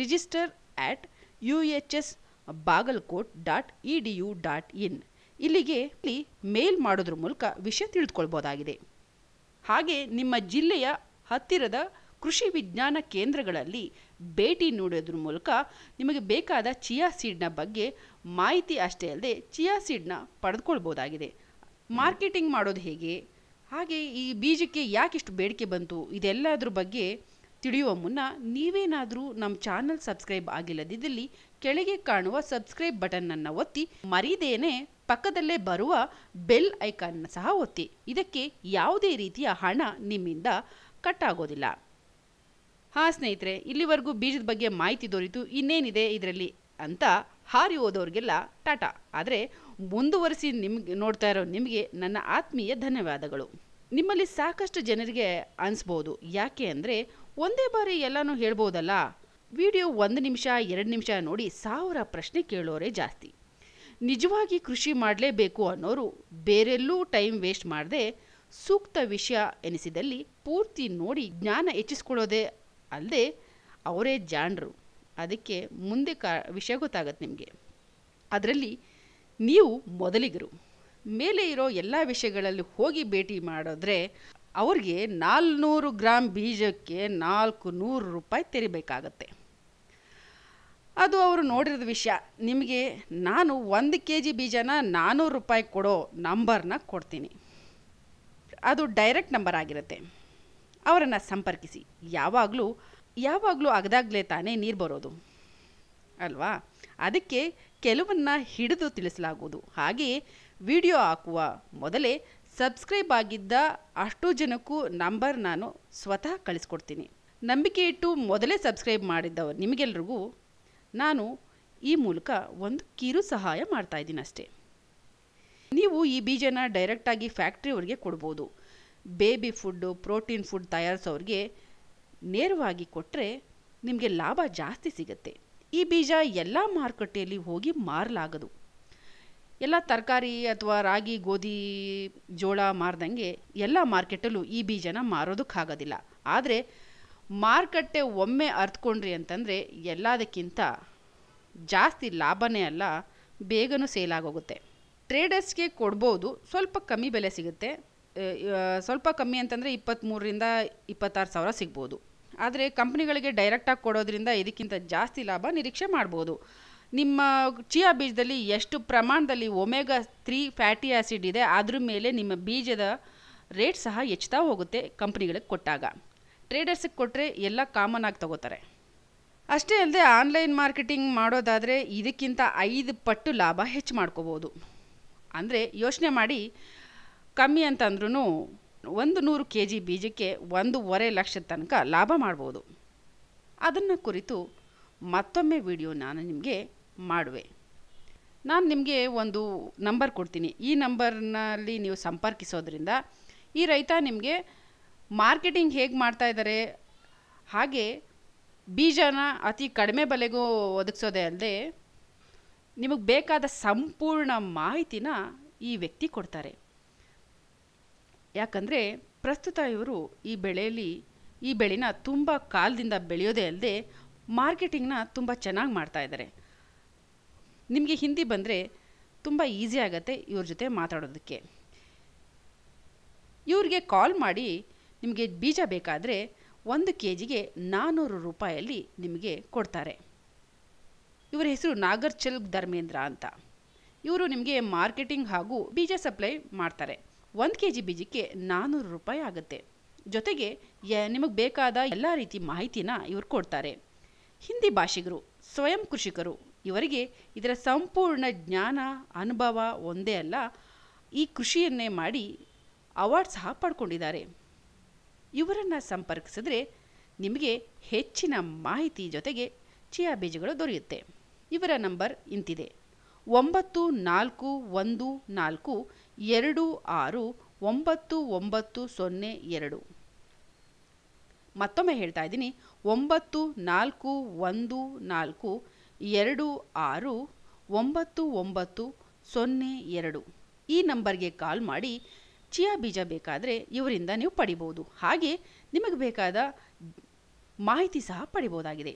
register at U H S Bagalkot dot E D U dot in ಇಲ್ಲಿಗೆ ಮೇಲ್ ಮಾಡೋದ್ರ ಮೂಲಕ ವಿಷಯ ತಿಳಿದುಕೊಳ್ಬೋದಾಗಿದೆ ಹಾಗೆ ನಿಮ್ಮ ಜಿಲ್ಲೆಯ ಹತ್ತಿರದ ಕೃಷಿ ವಿಜ್ಞಾನ ಕೇಂದ್ರಗಳಲ್ಲಿ ಭೇಟಿ ನೋಡೋದ್ರ ಮೂಲಕ ನಿಮಗೆ ಬೇಕಾದ ಚಿಯಾ ಸೀಡ್ನ ಬಗ್ಗೆ ಮಾಹಿತಿ ಅಷ್ಟೇ ಅಲ್ಲದೆ ಚಿಯಾ ಸೀಡ್ನ ಪಡೆದುಕೊಳ್ಬೋದಾಗಿದೆ ಮಾರ್ಕೆಟಿಂಗ್ ಮಾಡೋದು ಹೇಗೆ ಹಾಗೆ ಈ ಬೀಜಕ್ಕೆ ಯಾಕಿಷ್ಟು ಬೇಡಿಕೆ ಬಂತು ಇದೆಲ್ಲದರ ಬಗ್ಗೆ ತಿಳಿಯುವ ಮುನ್ನ ನೀವೇನಾದರೂ ನಮ್ಮ ಚಾನಲ್ ಸಬ್ಸ್ಕ್ರೈಬ್ ಆಗಿಲ್ಲದಿದ್ದಲ್ಲಿ ಕೆಳಗೆ ಕಾಣುವ ಸಬ್ಸ್ಕ್ರೈಬ್ ಬಟನ್ನನ್ನು ಒತ್ತಿ ಮರೀದೇನೆ ಪಕ್ಕದಲ್ಲೇ ಬರುವ ಬೆಲ್ ಐಕಾನ್ನ ಸಹ ಒತ್ತಿ ಇದಕ್ಕೆ ಯಾವುದೇ ರೀತಿಯ ಹಣ ನಿಮ್ಮಿಂದ ಕಟ್ ಆಗೋದಿಲ್ಲ ಹಾಂ ಸ್ನೇಹಿತರೆ ಇಲ್ಲಿವರೆಗೂ ಬೀಜದ ಬಗ್ಗೆ ಮಾಹಿತಿ ದೊರೆಯಿತು ಇನ್ನೇನಿದೆ ಇದರಲ್ಲಿ ಅಂತ ಹಾರಿ ಹೋದವ್ರಿಗೆಲ್ಲ ಟಾಟಾ ಆದರೆ ಮುಂದುವರಿಸಿ ನಿಮ್ಗೆ ನೋಡ್ತಾ ಇರೋ ನಿಮಗೆ ನನ್ನ ಆತ್ಮೀಯ ಧನ್ಯವಾದಗಳು ನಿಮ್ಮಲ್ಲಿ ಸಾಕಷ್ಟು ಜನರಿಗೆ ಅನಿಸ್ಬೋದು ಯಾಕೆ ಅಂದರೆ ಒಂದೇ ಬಾರಿ ಎಲ್ಲನೂ ಹೇಳ್ಬೋದಲ್ಲ ವಿಡಿಯೋ ಒಂದು ನಿಮಿಷ ಎರಡು ನಿಮಿಷ ನೋಡಿ ಸಾವಿರ ಪ್ರಶ್ನೆ ಕೇಳೋರೇ ಜಾಸ್ತಿ ನಿಜವಾಗಿ ಕೃಷಿ ಮಾಡಲೇಬೇಕು ಅನ್ನೋರು ಬೇರೆಲ್ಲೂ ಟೈಮ್ ವೇಸ್ಟ್ ಮಾಡದೆ ಸೂಕ್ತ ವಿಷಯ ಎನಿಸಿದಲ್ಲಿ ಪೂರ್ತಿ ನೋಡಿ ಜ್ಞಾನ ಹೆಚ್ಚಿಸ್ಕೊಳ್ಳೋದೇ ಅಲ್ಲದೆ ಅವರೇ ಜಾಣರು ಅದಕ್ಕೆ ಮುಂದೆ ಕಾ ವಿಷಯ ಗೊತ್ತಾಗತ್ತೆ ನಿಮಗೆ ಅದರಲ್ಲಿ ನೀವು ಮೊದಲಿಗರು ಮೇಲೆ ಇರೋ ಎಲ್ಲ ವಿಷಯಗಳಲ್ಲಿ ಹೋಗಿ ಭೇಟಿ ಮಾಡಿದ್ರೆ ಅವ್ರಿಗೆ ನಾಲ್ನೂರು ಗ್ರಾಮ್ ಬೀಜಕ್ಕೆ ನಾಲ್ಕು ನೂರು ರೂಪಾಯಿ ತೆರಿಬೇಕಾಗತ್ತೆ ಅದು ಅವರು ನೋಡಿರೋದು ವಿಷಯ ನಿಮಗೆ ನಾನು ಒಂದು ಕೆ ಜಿ ಬೀಜನ ನಾನ್ನೂರು ರೂಪಾಯಿ ಕೊಡೋ ನಂಬರ್ನ ಕೊಡ್ತೀನಿ ಅದು ಡೈರೆಕ್ಟ್ ನಂಬರ್ ಆಗಿರುತ್ತೆ ಅವರನ್ನು ಸಂಪರ್ಕಿಸಿ ಯಾವಾಗಲೂ ಯಾವಾಗಲೂ ಅಗದಾಗಲೇ ತಾನೇ ನೀರು ಬರೋದು ಅಲ್ವಾ ಅದಕ್ಕೆ ಕೆಲವನ್ನ ಹಿಡಿದು ತಿಳಿಸಲಾಗುವುದು ಹಾಗೆಯೇ ವಿಡಿಯೋ ಹಾಕುವ ಮೊದಲೇ ಸಬ್ಸ್ಕ್ರೈಬ್ ಆಗಿದ್ದ ಅಷ್ಟು ಜನಕ್ಕೂ ನಂಬರ್ ನಾನು ಸ್ವತಃ ಕಳಿಸ್ಕೊಡ್ತೀನಿ ನಂಬಿಕೆ ಇಟ್ಟು ಮೊದಲೇ ಸಬ್ಸ್ಕ್ರೈಬ್ ಮಾಡಿದ್ದವ ನಿಮಗೆಲ್ರಿಗೂ ನಾನು ಈ ಮೂಲಕ ಒಂದು ಕಿರು ಸಹಾಯ ಮಾಡ್ತಾ ಇದ್ದೀನಿ ಅಷ್ಟೇ ನೀವು ಈ ಬೀಜನ ಡೈರೆಕ್ಟಾಗಿ ಫ್ಯಾಕ್ಟ್ರಿಯವ್ರಿಗೆ ಕೊಡ್ಬೋದು ಬೇಬಿ ಫುಡ್ಡು ಪ್ರೋಟೀನ್ ಫುಡ್ ತಯಾರಿಸೋರಿಗೆ ನೇರವಾಗಿ ಕೊಟ್ಟರೆ ನಿಮಗೆ ಲಾಭ ಜಾಸ್ತಿ ಸಿಗುತ್ತೆ ಈ ಬೀಜ ಎಲ್ಲ ಮಾರುಕಟ್ಟೆಯಲ್ಲಿ ಹೋಗಿ ಮಾರಲಾಗದು ಎಲ್ಲ ತರಕಾರಿ ಅಥವಾ ರಾಗಿ ಗೋಧಿ ಜೋಳ ಮಾರ್ದಂಗೆ ಎಲ್ಲ ಮಾರ್ಕೆಟಲ್ಲೂ ಈ ಬೀಜನ ಮಾರೋದಕ್ಕಾಗೋದಿಲ್ಲ ಆದರೆ ಮಾರುಕಟ್ಟೆ ಒಮ್ಮೆ ಅರ್ತ್ಕೊಂಡ್ರಿ ಅಂತಂದರೆ ಎಲ್ಲದಕ್ಕಿಂತ ಜಾಸ್ತಿ ಲಾಭನೇ ಅಲ್ಲ ಬೇಗನೂ ಸೇಲಾಗೋಗುತ್ತೆ ಟ್ರೇಡರ್ಸ್ಗೆ ಕೊಡ್ಬೋದು ಸ್ವಲ್ಪ ಕಮ್ಮಿ ಬೆಲೆ ಸಿಗುತ್ತೆ ಸ್ವಲ್ಪ ಕಮ್ಮಿ ಅಂತಂದರೆ ಇಪ್ಪತ್ತ್ಮೂರರಿಂದ ಇಪ್ಪತ್ತಾರು ಸಾವಿರ ಸಿಗ್ಬೋದು ಆದರೆ ಕಂಪ್ನಿಗಳಿಗೆ ಡೈರೆಕ್ಟಾಗಿ ಕೊಡೋದ್ರಿಂದ ಇದಕ್ಕಿಂತ ಜಾಸ್ತಿ ಲಾಭ ನಿರೀಕ್ಷೆ ಮಾಡ್ಬೋದು ನಿಮ್ಮ ಚಿಯಾ ಬೀಜದಲ್ಲಿ ಎಷ್ಟು ಪ್ರಮಾಣದಲ್ಲಿ ಒಮೆಗಾ ತ್ರೀ ಫ್ಯಾಟಿ ಆ್ಯಸಿಡ್ ಇದೆ ಅದ್ರ ಮೇಲೆ ನಿಮ್ಮ ಬೀಜದ ರೇಟ್ ಸಹ ಹೆಚ್ಚುತ್ತಾ ಹೋಗುತ್ತೆ ಕಂಪ್ನಿಗಳಿಗೆ ಕೊಟ್ಟಾಗ ಟ್ರೇಡರ್ಸಿಗೆ ಕೊಟ್ಟರೆ ಎಲ್ಲ ಕಾಮನ್ ಆಗಿ ತಗೋತಾರೆ ಅಷ್ಟೇ ಅಲ್ಲದೆ ಆನ್ಲೈನ್ ಮಾರ್ಕೆಟಿಂಗ್ ಮಾಡೋದಾದರೆ ಇದಕ್ಕಿಂತ ಐದು ಪಟ್ಟು ಲಾಭ ಹೆಚ್ಚು ಮಾಡ್ಕೋಬೋದು ಅಂದರೆ ಯೋಚನೆ ಮಾಡಿ ಕಮ್ಮಿ ಅಂತಂದ್ರೂ ಒಂದು ನೂರು ಕೆ ಜಿ ಬೀಜಕ್ಕೆ ಒಂದೂವರೆ ಲಕ್ಷದ ತನಕ ಲಾಭ ಮಾಡ್ಬೋದು ಅದನ್ನು ಕುರಿತು ಮತ್ತೊಮ್ಮೆ ವಿಡಿಯೋ ನಾನು ನಿಮಗೆ ಮಾಡುವೆ ನಾನು ನಿಮಗೆ ಒಂದು ನಂಬರ್ ಕೊಡ್ತೀನಿ ಈ ನಂಬರ್ನಲ್ಲಿ ನೀವು ಸಂಪರ್ಕಿಸೋದ್ರಿಂದ ಈ ರೈತ ನಿಮಗೆ ಮಾರ್ಕೆಟಿಂಗ್ ಹೇಗೆ ಮಾಡ್ತಾ ಇದ್ದಾರೆ ಹಾಗೆ ಬೀಜನ ಅತಿ ಕಡಿಮೆ ಬೆಲೆಗೂ ಒದಗಿಸೋದೇ ಅಲ್ಲದೆ ನಿಮಗೆ ಬೇಕಾದ ಸಂಪೂರ್ಣ ಮಾಹಿತಿನ ಈ ವ್ಯಕ್ತಿ ಕೊಡ್ತಾರೆ ಯಾಕಂದರೆ ಪ್ರಸ್ತುತ ಇವರು ಈ ಬೆಳೆಯಲ್ಲಿ ಈ ಬೆಳೆನ ತುಂಬ ಕಾಲದಿಂದ ಬೆಳೆಯೋದೇ ಅಲ್ಲದೆ ಮಾರ್ಕೆಟಿಂಗ್ನ ತುಂಬ ಚೆನ್ನಾಗಿ ಮಾಡ್ತಾ ಇದ್ದಾರೆ ನಿಮಗೆ ಹಿಂದಿ ಬಂದರೆ ತುಂಬ ಈಸಿ ಆಗತ್ತೆ ಇವ್ರ ಜೊತೆ ಮಾತಾಡೋದಕ್ಕೆ ಇವ್ರಿಗೆ ಕಾಲ್ ಮಾಡಿ ನಿಮಗೆ ಬೀಜ ಬೇಕಾದರೆ ಒಂದು ಕೆ ಜಿಗೆ ನಾನ್ನೂರು ರೂಪಾಯಲ್ಲಿ ನಿಮಗೆ ಕೊಡ್ತಾರೆ ಇವರ ಹೆಸರು ನಾಗರ್ಚಲ್ ಧರ್ಮೇಂದ್ರ ಅಂತ ಇವರು ನಿಮಗೆ ಮಾರ್ಕೆಟಿಂಗ್ ಹಾಗೂ ಬೀಜ ಸಪ್ಲೈ ಮಾಡ್ತಾರೆ ಒಂದು ಕೆ ಜಿ ಬೀಜಕ್ಕೆ ನಾನ್ನೂರು ರೂಪಾಯಿ ಆಗುತ್ತೆ ಜೊತೆಗೆ ನಿಮಗೆ ಬೇಕಾದ ಎಲ್ಲ ರೀತಿ ಮಾಹಿತಿನ ಇವರು ಕೊಡ್ತಾರೆ ಹಿಂದಿ ಭಾಷಿಗರು ಸ್ವಯಂ ಕೃಷಿಕರು ಇವರಿಗೆ ಇದರ ಸಂಪೂರ್ಣ ಜ್ಞಾನ ಅನುಭವ ಒಂದೇ ಅಲ್ಲ ಈ ಕೃಷಿಯನ್ನೇ ಮಾಡಿ ಅವಾರ್ಡ್ ಸಹ ಪಡ್ಕೊಂಡಿದ್ದಾರೆ ಇವರನ್ನು ಸಂಪರ್ಕಿಸಿದ್ರೆ ನಿಮಗೆ ಹೆಚ್ಚಿನ ಮಾಹಿತಿ ಜೊತೆಗೆ ಚಿಯಾ ಬೀಜಗಳು ದೊರೆಯುತ್ತೆ ಇವರ ನಂಬರ್ ಇಂತಿದೆ ಒಂಬತ್ತು ನಾಲ್ಕು ಒಂದು ನಾಲ್ಕು ಎರಡು ಆರು ಒಂಬತ್ತು ಒಂಬತ್ತು ಸೊನ್ನೆ ಎರಡು ಮತ್ತೊಮ್ಮೆ ಹೇಳ್ತಾ ಇದ್ದೀನಿ ಒಂಬತ್ತು ನಾಲ್ಕು ಒಂದು ನಾಲ್ಕು ಎರಡು ಆರು ಒಂಬತ್ತು ಒಂಬತ್ತು ಸೊನ್ನೆ ಎರಡು ಈ ನಂಬರ್ಗೆ ಕಾಲ್ ಮಾಡಿ ಚಿಯಾ ಬೀಜ ಬೇಕಾದರೆ ಇವರಿಂದ ನೀವು ಪಡಿಬೋದು ಹಾಗೆ ನಿಮಗೆ ಬೇಕಾದ ಮಾಹಿತಿ ಸಹ ಪಡಿಬೋದಾಗಿದೆ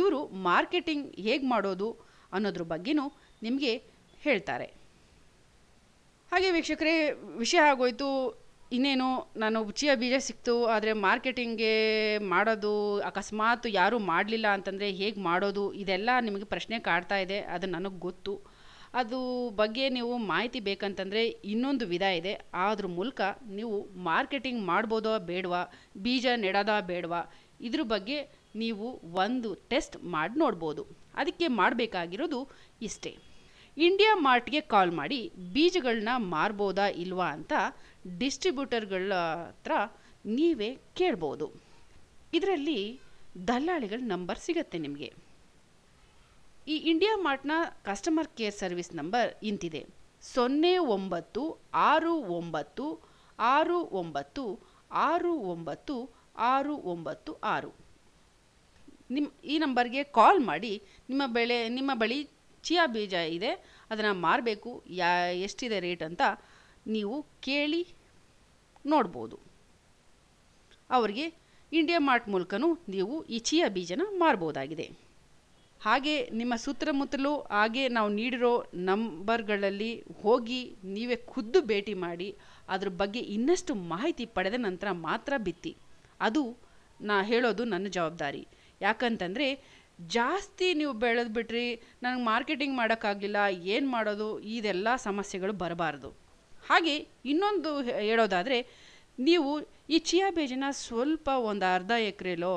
ಇವರು ಮಾರ್ಕೆಟಿಂಗ್ ಹೇಗೆ ಮಾಡೋದು ಅನ್ನೋದ್ರ ಬಗ್ಗೆನೂ ನಿಮಗೆ ಹೇಳ್ತಾರೆ ಹಾಗೆ ವೀಕ್ಷಕರೇ ವಿಷಯ ಆಗೋಯ್ತು ಇನ್ನೇನು ನಾನು ಚಿಯಾ ಬೀಜ ಸಿಕ್ತು ಆದರೆ ಮಾರ್ಕೆಟಿಂಗ್ಗೆ ಮಾಡೋದು ಅಕಸ್ಮಾತ್ ಯಾರೂ ಮಾಡಲಿಲ್ಲ ಅಂತಂದರೆ ಹೇಗೆ ಮಾಡೋದು ಇದೆಲ್ಲ ನಿಮಗೆ ಪ್ರಶ್ನೆ ಕಾಡ್ತಾ ಇದೆ ಅದು ನನಗೆ ಗೊತ್ತು ಅದು ಬಗ್ಗೆ ನೀವು ಮಾಹಿತಿ ಬೇಕಂತಂದರೆ ಇನ್ನೊಂದು ವಿಧ ಇದೆ ಆದ್ರ ಮೂಲಕ ನೀವು ಮಾರ್ಕೆಟಿಂಗ್ ಮಾಡ್ಬೋದೋ ಬೇಡವಾ ಬೀಜ ನೆಡೋದಾ ಬೇಡವಾ ಇದ್ರ ಬಗ್ಗೆ ನೀವು ಒಂದು ಟೆಸ್ಟ್ ಮಾಡಿ ನೋಡ್ಬೋದು ಅದಕ್ಕೆ ಮಾಡಬೇಕಾಗಿರೋದು ಇಷ್ಟೇ ಇಂಡಿಯಾ ಮಾರ್ಟ್ಗೆ ಕಾಲ್ ಮಾಡಿ ಬೀಜಗಳನ್ನ ಮಾರ್ಬೋದಾ ಇಲ್ವಾ ಅಂತ ಡಿಸ್ಟ್ರಿಬ್ಯೂಟರ್ಗಳ ಹತ್ರ ನೀವೇ ಕೇಳ್ಬೋದು ಇದರಲ್ಲಿ ದಲ್ಲಾಳಿಗಳ ನಂಬರ್ ಸಿಗತ್ತೆ ನಿಮಗೆ ಈ ಇಂಡಿಯಾ ಮಾರ್ಟ್ನ ಕಸ್ಟಮರ್ ಕೇರ್ ಸರ್ವಿಸ್ ನಂಬರ್ ಇಂತಿದೆ ಸೊನ್ನೆ ಒಂಬತ್ತು ಆರು ಒಂಬತ್ತು ಆರು ಒಂಬತ್ತು ಆರು ಒಂಬತ್ತು ಆರು ಒಂಬತ್ತು ಆರು ನಿಮ್ಮ ಈ ನಂಬರ್ಗೆ ಕಾಲ್ ಮಾಡಿ ನಿಮ್ಮ ಬೆಳೆ ನಿಮ್ಮ ಬಳಿ ಚಿಯಾ ಬೀಜ ಇದೆ ಅದನ್ನು ಮಾರಬೇಕು ಯಾ ಎಷ್ಟಿದೆ ರೇಟ್ ಅಂತ ನೀವು ಕೇಳಿ ನೋಡ್ಬೋದು ಅವರಿಗೆ ಇಂಡಿಯಾ ಮಾರ್ಟ್ ಮೂಲಕನೂ ನೀವು ಈ ಚಿಯಾ ಬೀಜನ ಮಾರ್ಬೋದಾಗಿದೆ ಹಾಗೆ ನಿಮ್ಮ ಸುತ್ತಮುತ್ತಲೂ ಹಾಗೆ ನಾವು ನೀಡಿರೋ ನಂಬರ್ಗಳಲ್ಲಿ ಹೋಗಿ ನೀವೇ ಖುದ್ದು ಭೇಟಿ ಮಾಡಿ ಅದ್ರ ಬಗ್ಗೆ ಇನ್ನಷ್ಟು ಮಾಹಿತಿ ಪಡೆದ ನಂತರ ಮಾತ್ರ ಬಿತ್ತಿ ಅದು ನಾ ಹೇಳೋದು ನನ್ನ ಜವಾಬ್ದಾರಿ ಯಾಕಂತಂದರೆ ಜಾಸ್ತಿ ನೀವು ಬೆಳೆದು ಬಿಟ್ರಿ ನನಗೆ ಮಾರ್ಕೆಟಿಂಗ್ ಮಾಡೋಕ್ಕಾಗಲಿಲ್ಲ ಏನು ಮಾಡೋದು ಇದೆಲ್ಲ ಸಮಸ್ಯೆಗಳು ಬರಬಾರ್ದು ಹಾಗೆ ಇನ್ನೊಂದು ಹೇಳೋದಾದರೆ ನೀವು ಈ ಚಿಯಾ ಬೀಜನ ಸ್ವಲ್ಪ ಒಂದು ಅರ್ಧ ಎಕರೆಲೋ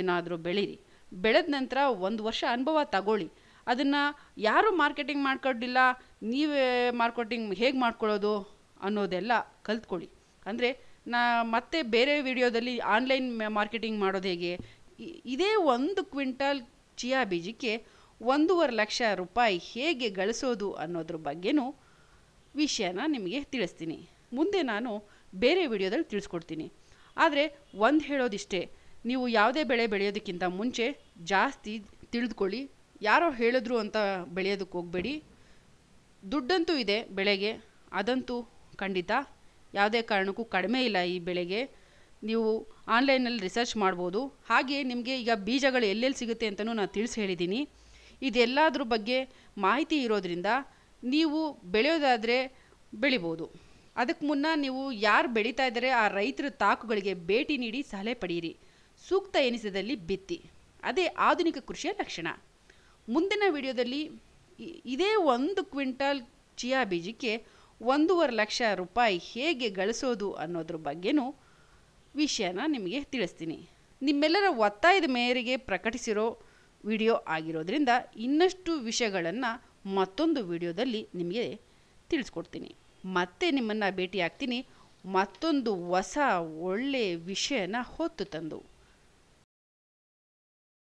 ಏನಾದರೂ ಬೆಳೀರಿ ಬೆಳೆದ ನಂತರ ಒಂದು ವರ್ಷ ಅನುಭವ ತಗೊಳ್ಳಿ ಅದನ್ನು ಯಾರೂ ಮಾರ್ಕೆಟಿಂಗ್ ಮಾಡ್ಕೊಡ್ಲಿಲ್ಲ ನೀವೇ ಮಾರ್ಕೆಟಿಂಗ್ ಹೇಗೆ ಮಾಡ್ಕೊಳ್ಳೋದು ಅನ್ನೋದೆಲ್ಲ ಕಲ್ತ್ಕೊಳ್ಳಿ ಅಂದರೆ ನಾ ಮತ್ತೆ ಬೇರೆ ವಿಡಿಯೋದಲ್ಲಿ ಆನ್ಲೈನ್ ಮಾರ್ಕೆಟಿಂಗ್ ಮಾಡೋದು ಹೇಗೆ ಇದೇ ಒಂದು ಕ್ವಿಂಟಲ್ ಚಿಯಾ ಬೀಜಕ್ಕೆ ಒಂದೂವರೆ ಲಕ್ಷ ರೂಪಾಯಿ ಹೇಗೆ ಗಳಿಸೋದು ಅನ್ನೋದ್ರ ಬಗ್ಗೆನೂ ವಿಷಯನ ನಿಮಗೆ ತಿಳಿಸ್ತೀನಿ ಮುಂದೆ ನಾನು ಬೇರೆ ವಿಡಿಯೋದಲ್ಲಿ ತಿಳಿಸ್ಕೊಡ್ತೀನಿ ಆದರೆ ಒಂದು ಹೇಳೋದಿಷ್ಟೇ ನೀವು ಯಾವುದೇ ಬೆಳೆ ಬೆಳೆಯೋದಕ್ಕಿಂತ ಮುಂಚೆ ಜಾಸ್ತಿ ತಿಳಿದುಕೊಳ್ಳಿ ಯಾರೋ ಹೇಳಿದ್ರು ಅಂತ ಬೆಳೆಯೋದಕ್ಕೆ ಹೋಗಬೇಡಿ ದುಡ್ಡಂತೂ ಇದೆ ಬೆಳೆಗೆ ಅದಂತೂ ಖಂಡಿತ ಯಾವುದೇ ಕಾರಣಕ್ಕೂ ಕಡಿಮೆ ಇಲ್ಲ ಈ ಬೆಳೆಗೆ ನೀವು ಆನ್ಲೈನಲ್ಲಿ ರಿಸರ್ಚ್ ಮಾಡ್ಬೋದು ಹಾಗೆ ನಿಮಗೆ ಈಗ ಬೀಜಗಳು ಎಲ್ಲೆಲ್ಲಿ ಸಿಗುತ್ತೆ ಅಂತಲೂ ನಾನು ತಿಳಿಸಿ ಹೇಳಿದ್ದೀನಿ ಇದೆಲ್ಲದ್ರ ಬಗ್ಗೆ ಮಾಹಿತಿ ಇರೋದರಿಂದ ನೀವು ಬೆಳೆಯೋದಾದರೆ ಬೆಳಿಬೋದು ಅದಕ್ಕೆ ಮುನ್ನ ನೀವು ಯಾರು ಬೆಳೀತಾ ಇದ್ದಾರೆ ಆ ರೈತರ ತಾಕುಗಳಿಗೆ ಭೇಟಿ ನೀಡಿ ಸಲಹೆ ಪಡೆಯಿರಿ ಸೂಕ್ತ ಎನಿಸಿದಲ್ಲಿ ಬಿತ್ತಿ ಅದೇ ಆಧುನಿಕ ಕೃಷಿಯ ಲಕ್ಷಣ ಮುಂದಿನ ವಿಡಿಯೋದಲ್ಲಿ ಇದೇ ಒಂದು ಕ್ವಿಂಟಲ್ ಚಿಯಾ ಬೀಜಕ್ಕೆ ಒಂದೂವರೆ ಲಕ್ಷ ರೂಪಾಯಿ ಹೇಗೆ ಗಳಿಸೋದು ಅನ್ನೋದ್ರ ಬಗ್ಗೆನೂ ವಿಷಯನ ನಿಮಗೆ ತಿಳಿಸ್ತೀನಿ ನಿಮ್ಮೆಲ್ಲರ ಒತ್ತಾಯದ ಮೇರೆಗೆ ಪ್ರಕಟಿಸಿರೋ ವಿಡಿಯೋ ಆಗಿರೋದ್ರಿಂದ ಇನ್ನಷ್ಟು ವಿಷಯಗಳನ್ನು ಮತ್ತೊಂದು ವಿಡಿಯೋದಲ್ಲಿ ನಿಮಗೆ ತಿಳಿಸ್ಕೊಡ್ತೀನಿ ಮತ್ತೆ ನಿಮ್ಮನ್ನು ಭೇಟಿಯಾಗ್ತೀನಿ ಮತ್ತೊಂದು ಹೊಸ ಒಳ್ಳೆಯ ವಿಷಯನ ಹೊತ್ತು ತಂದು